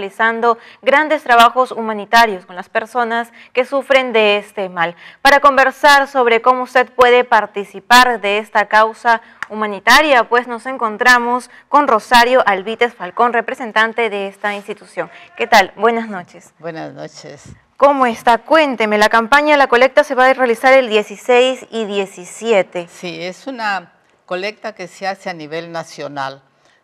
realizando grandes trabajos humanitarios con las personas que sufren de este mal. Para conversar sobre cómo usted puede participar de esta causa humanitaria, pues nos encontramos con Rosario Alvites Falcón, representante de esta institución. ¿Qué tal? Buenas noches. Buenas noches. ¿Cómo está? Cuénteme, la campaña la colecta se va a realizar el 16 y 17. Sí, es una colecta que se hace a nivel nacional.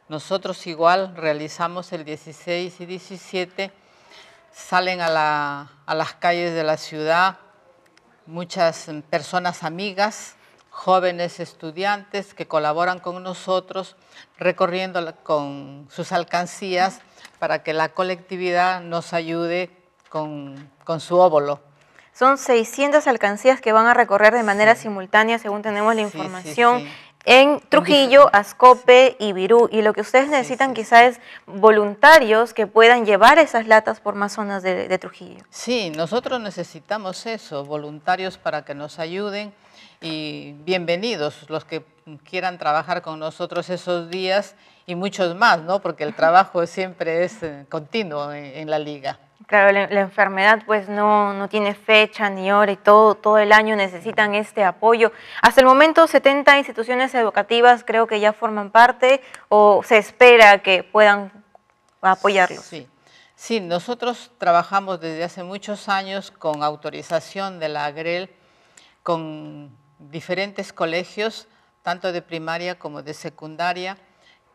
Nosotros igual realizamos el 16 y 17, salen a, las calles de la ciudad muchas personas amigas, jóvenes estudiantes que colaboran con nosotros recorriendo con sus alcancías para que la colectividad nos ayude con, su óvulo. Son 600 alcancías que van a recorrer de manera simultánea, según tenemos la información en Trujillo, Ascope, Virú. Y lo que ustedes necesitan quizá quizás es voluntarios que puedan llevar esas latas por más zonas de, Trujillo. Sí, nosotros necesitamos eso, voluntarios para que nos ayuden y bienvenidos los que quieran trabajar con nosotros esos días y muchos más, ¿no? Porque el trabajo siempre es eh, continuo en la liga. Claro, la, enfermedad pues no, no, tiene fecha ni hora y todo, todo el año necesitan este apoyo. Hasta el momento 70 instituciones educativas creo que ya forman parte o se espera que puedan apoyarlos. Sí, sí nosotros trabajamos desde hace muchos años con autorización de la AGREL con diferentes colegios, tanto de primaria como de secundaria,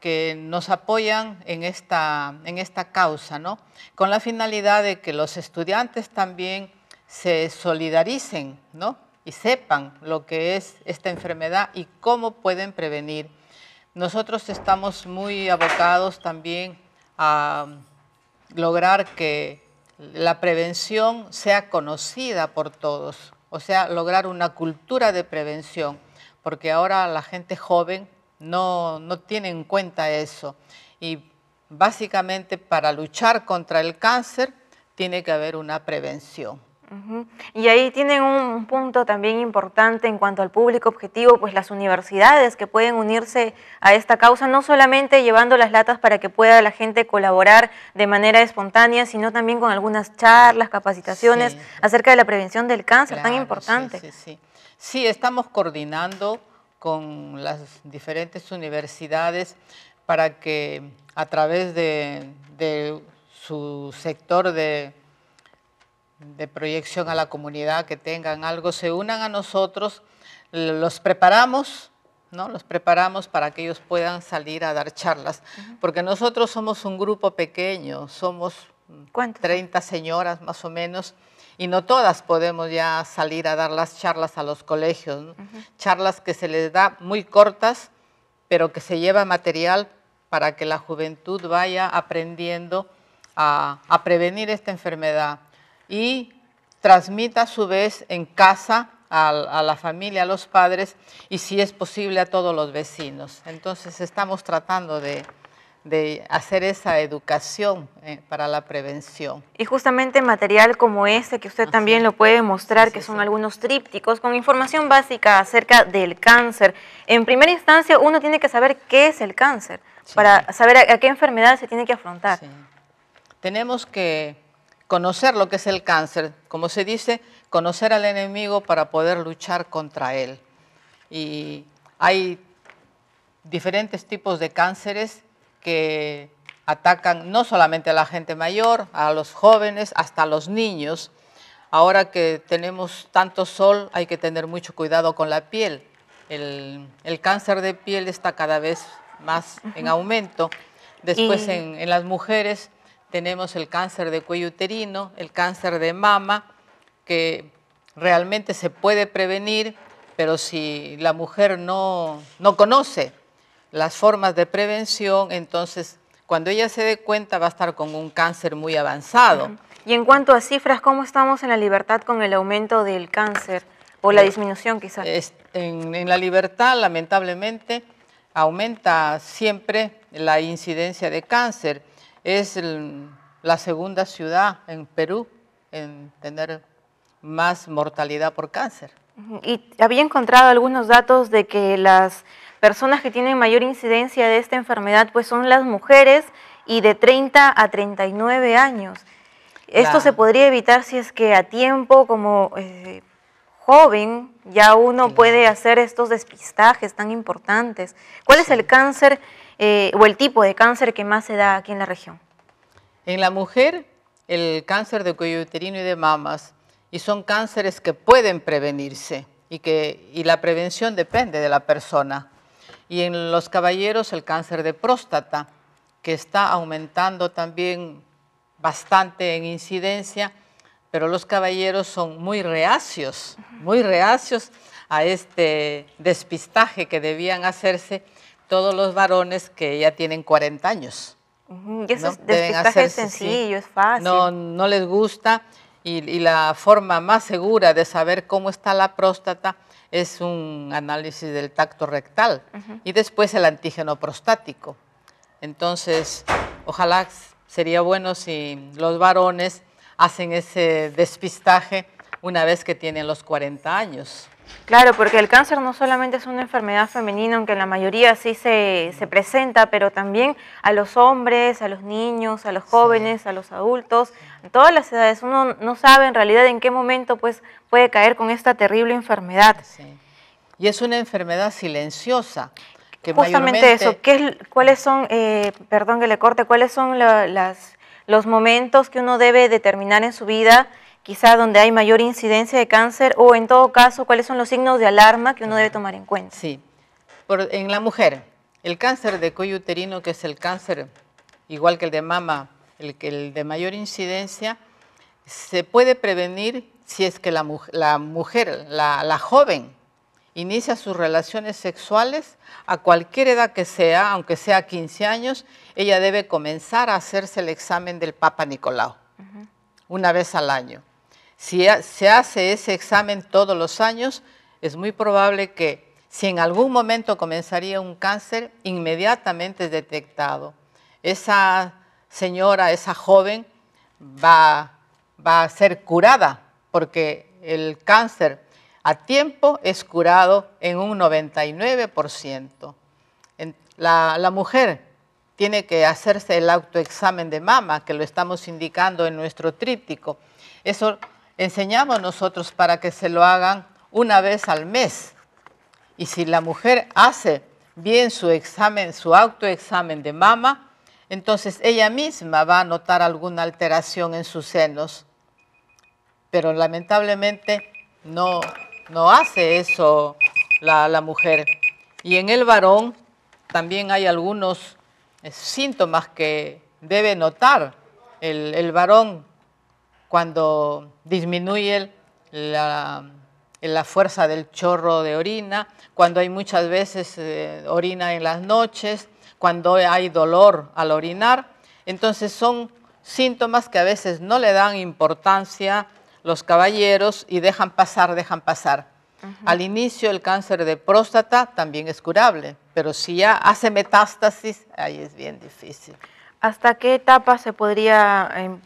que nos apoyan en esta, en esta causa, ¿no? con la finalidad de que los estudiantes también se solidaricen ¿no? y sepan lo que es esta enfermedad y cómo pueden prevenir. Nosotros estamos muy abocados también a lograr que la prevención sea conocida por todos, o sea, lograr una cultura de prevención, porque ahora la gente joven no, no tiene en cuenta eso. Y básicamente para luchar contra el cáncer tiene que haber una prevención. Y ahí tienen un punto también importante en cuanto al público objetivo, pues las universidades que pueden unirse a esta causa, no solamente llevando las latas para que pueda la gente colaborar de manera espontánea, sino también con algunas charlas, capacitaciones acerca de la prevención del cáncer, tan importante. sí. estamos coordinando con las diferentes universidades para que a través de, su sector de, proyección a la comunidad que tengan algo, se unan a nosotros, los preparamos ¿no? Los preparamos para que ellos puedan salir a dar charlas, porque nosotros somos un grupo pequeño, somos ¿Cuántos? 30 señoras más o menos, y no todas podemos ya salir a dar las charlas a los colegios, charlas que se les da muy cortas, pero que se lleva material para que la juventud vaya aprendiendo a, prevenir esta enfermedad y transmita a su vez en casa a, la familia, a los padres y si es posible a todos los vecinos. Entonces estamos tratando de, de hacer esa educación eh, para la prevención. Y justamente material como este, que usted también lo puede mostrar, que son algunos trípticos con información básica acerca del cáncer. En primera instancia, uno tiene que saber qué es el cáncer, para saber a, qué enfermedad se tiene que afrontar. Tenemos que conocer lo que es el cáncer, como se dice, conocer al enemigo para poder luchar contra él. Y hay diferentes tipos de cánceres que atacan no solamente a la gente mayor, a los jóvenes, hasta a los niños. Ahora que tenemos tanto sol hay que tener mucho cuidado con la piel. El, cáncer de piel está cada vez más en aumento. Después en, las mujeres tenemos el cáncer de cuello uterino, el cáncer de mama, que realmente se puede prevenir, pero si la mujer no, no conoce las formas de prevención, entonces cuando ella se dé cuenta va a estar con un cáncer muy avanzado. Y en cuanto a cifras, ¿cómo estamos en la libertad con el aumento del cáncer o la eh, disminución quizás? En, la libertad, lamentablemente, aumenta siempre la incidencia de cáncer. Es la segunda ciudad en Perú en tener más mortalidad por cáncer. Y había encontrado algunos datos de que las personas que tienen mayor incidencia de esta enfermedad pues son las mujeres y de 30 a 39 años. Esto se podría evitar si es que a tiempo, como eh, joven, ya uno puede hacer estos despistajes tan importantes. ¿Cuál es el cáncer eh, o el tipo de cáncer que más se da aquí en la región? En la mujer, el cáncer de cuello uterino y de mamas, y son cánceres que pueden prevenirse y, que, y la prevención depende de la persona y en los caballeros el cáncer de próstata, que está aumentando también bastante en incidencia, pero los caballeros son muy reacios, muy reacios a este despistaje que debían hacerse todos los varones que ya tienen 40 años. Y eso ¿no? sencillo, es fácil. No, les gusta y la forma más segura de saber cómo está la próstata es un análisis del tacto rectal y después el antígeno prostático. Entonces, ojalá sería bueno si los varones hacen ese despistaje una vez que tienen los 40 años. Claro, porque el cáncer no solamente es una enfermedad femenina, aunque en la mayoría sí se, presenta, pero también a los hombres, a los niños, a los jóvenes, a los adultos, a todas las edades. Uno no sabe en realidad en qué momento pues, puede caer con esta terrible enfermedad. Y es una enfermedad silenciosa. Que Justamente eso, ¿cuáles son, eh, perdón que le corte, cuáles son los momentos que uno debe determinar en su vida quizá donde hay mayor incidencia de cáncer o en todo caso, cuáles son los signos de alarma que uno debe tomar en cuenta. Sí, Por, en la mujer, el cáncer de cuello uterino, que es el cáncer igual que el de mama, el, el de mayor incidencia, se puede prevenir si es que la, mujer, la, joven, inicia sus relaciones sexuales a cualquier edad que sea, aunque sea 15 años, ella debe comenzar a hacerse el examen del Papa Nicolau, una vez al año. Si se hace ese examen todos los años, es muy probable que si en algún momento comenzaría un cáncer, inmediatamente es detectado. Esa señora, esa joven, va, va a ser curada porque el cáncer a tiempo es curado en un 99%. La, la, mujer tiene que hacerse el autoexamen de mama, que lo estamos indicando en nuestro tríptico. Eso enseñamos nosotros para que se lo hagan una vez al mes. Y si la mujer hace bien su examen, su autoexamen de mama, entonces ella misma va a notar alguna alteración en sus senos. Pero lamentablemente no, no hace eso la, mujer. Y en el varón también hay algunos eh, síntomas que debe notar el, el varón cuando disminuye la, fuerza del chorro de orina, cuando hay muchas veces eh, orina en las noches, cuando hay dolor al orinar. Entonces son síntomas que a veces no le dan importancia los caballeros y dejan pasar, dejan pasar. Al inicio el cáncer de próstata también es curable, pero si ya hace metástasis, ahí es bien difícil. ¿Hasta qué etapa se podría em,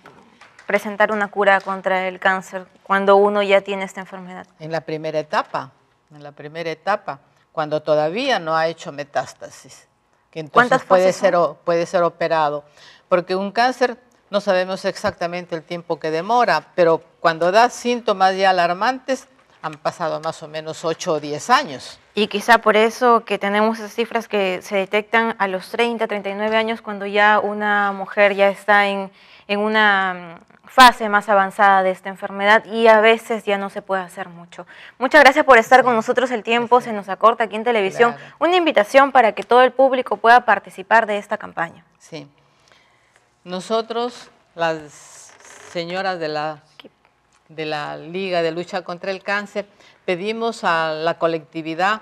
presentar una cura contra el cáncer cuando uno ya tiene esta enfermedad? En la primera etapa, en la primera etapa, cuando todavía no ha hecho metástasis, que entonces puede ser, puede ser operado, porque un cáncer no sabemos exactamente el tiempo que demora, pero cuando da síntomas ya alarmantes, han pasado más o menos 8 o 10 años. Y quizá por eso que tenemos esas cifras que se detectan a los 30, 39 años, cuando ya una mujer ya está en, en una mm, fase más avanzada de esta enfermedad y a veces ya no se puede hacer mucho. Muchas gracias por estar con nosotros, el tiempo se nos acorta aquí en televisión. Una invitación para que todo el público pueda participar de esta campaña. Sí. Nosotros, las señoras de la, de la Liga de Lucha contra el Cáncer, pedimos a la colectividad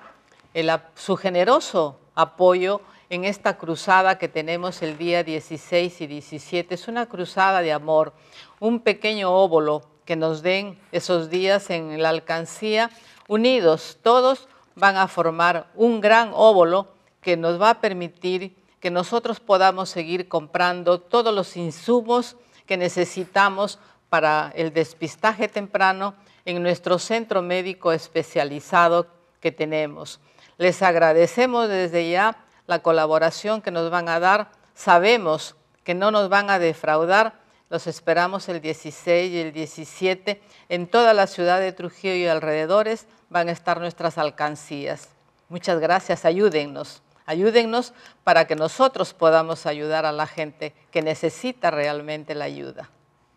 el, su generoso apoyo en esta cruzada que tenemos el día 16 y 17. Es una cruzada de amor, un pequeño óvulo que nos den esos días en la alcancía. Unidos, todos van a formar un gran óvulo que nos va a permitir que nosotros podamos seguir comprando todos los insumos que necesitamos para el despistaje temprano en nuestro centro médico especializado que tenemos. Les agradecemos desde ya la colaboración que nos van a dar. Sabemos que no nos van a defraudar. Los esperamos el 16 y el 17. En toda la ciudad de Trujillo y alrededores van a estar nuestras alcancías. Muchas gracias, ayúdennos. Ayúdennos para que nosotros podamos ayudar a la gente que necesita realmente la ayuda.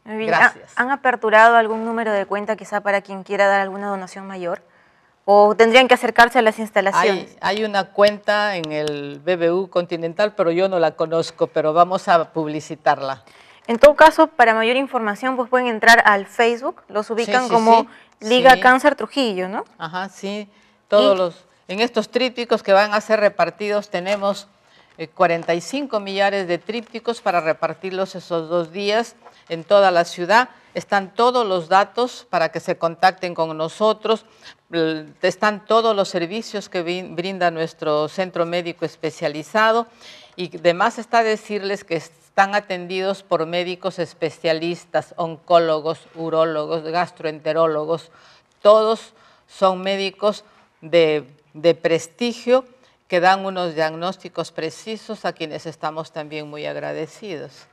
Gracias. ¿Han aperturado algún número de cuenta quizá para quien quiera dar alguna donación mayor? ¿O tendrían que acercarse a las instalaciones? Hay, una cuenta en el BBU Continental, pero yo no la conozco, pero vamos a publicitarla. En todo caso, para mayor información, pues pueden entrar al Facebook, los ubican como Liga Cáncer Trujillo, ¿no? Ajá, sí, todos los... En estos trípticos que van a ser repartidos tenemos 45 eh, millares de trípticos para repartirlos esos dos días en toda la ciudad están todos los datos para que se contacten con nosotros, están todos los servicios que brinda nuestro centro médico especializado y además está decirles que están atendidos por médicos especialistas, oncólogos, urólogos, gastroenterólogos, todos son médicos de prestigio que dan unos diagnósticos precisos a quienes estamos también muy agradecidos.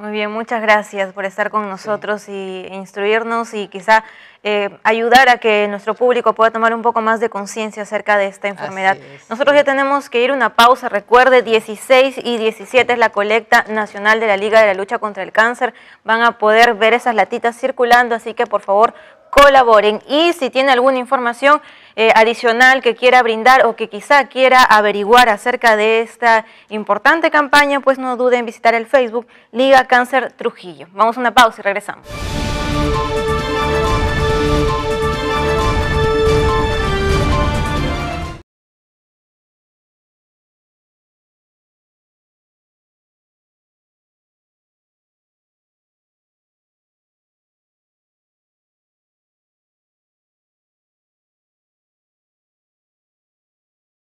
Muy bien, muchas gracias por estar con nosotros y instruirnos y quizá eh, ayudar a que nuestro público pueda tomar un poco más de conciencia acerca de esta enfermedad. Nosotros ya tenemos que ir una pausa, recuerde, 16 y 17 es la colecta nacional de la Liga de la Lucha contra el Cáncer, van a poder ver esas latitas circulando, así que por favor colaboren y si tiene alguna información eh, adicional que quiera brindar o que quizá quiera averiguar acerca de esta importante campaña, pues no duden en visitar el Facebook Liga Cáncer Trujillo. Vamos a una pausa y regresamos.